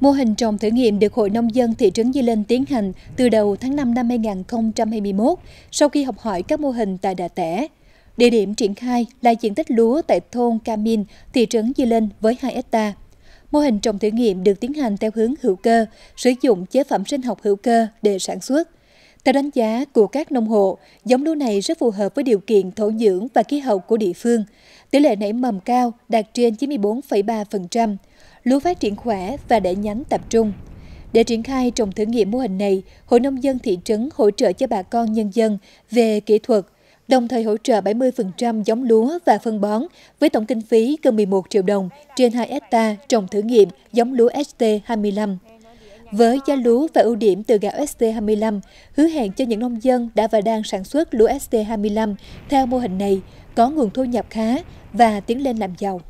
Mô hình trồng thử nghiệm được Hội Nông dân thị trấn Di Linh tiến hành từ đầu tháng 5 năm 2021 sau khi học hỏi các mô hình tại Đà Tẻ. Địa điểm triển khai là diện tích lúa tại thôn Camin, thị trấn Di Linh với 2 hecta. Mô hình trồng thử nghiệm được tiến hành theo hướng hữu cơ, sử dụng chế phẩm sinh học hữu cơ để sản xuất. Theo đánh giá của các nông hộ, giống lúa này rất phù hợp với điều kiện thổ nhưỡng và khí hậu của địa phương. Tỷ lệ nảy mầm cao đạt trên 94,3%, lúa phát triển khỏe và để nhánh tập trung. Để triển khai trồng thử nghiệm mô hình này, Hội Nông dân thị trấn hỗ trợ cho bà con nhân dân về kỹ thuật, đồng thời hỗ trợ 70% giống lúa và phân bón với tổng kinh phí gần 11 triệu đồng trên 2 hecta trồng thử nghiệm giống lúa ST25. Với giá lúa và ưu điểm từ gạo ST25, hứa hẹn cho những nông dân đã và đang sản xuất lúa ST25 theo mô hình này có nguồn thu nhập khá và tiến lên làm giàu.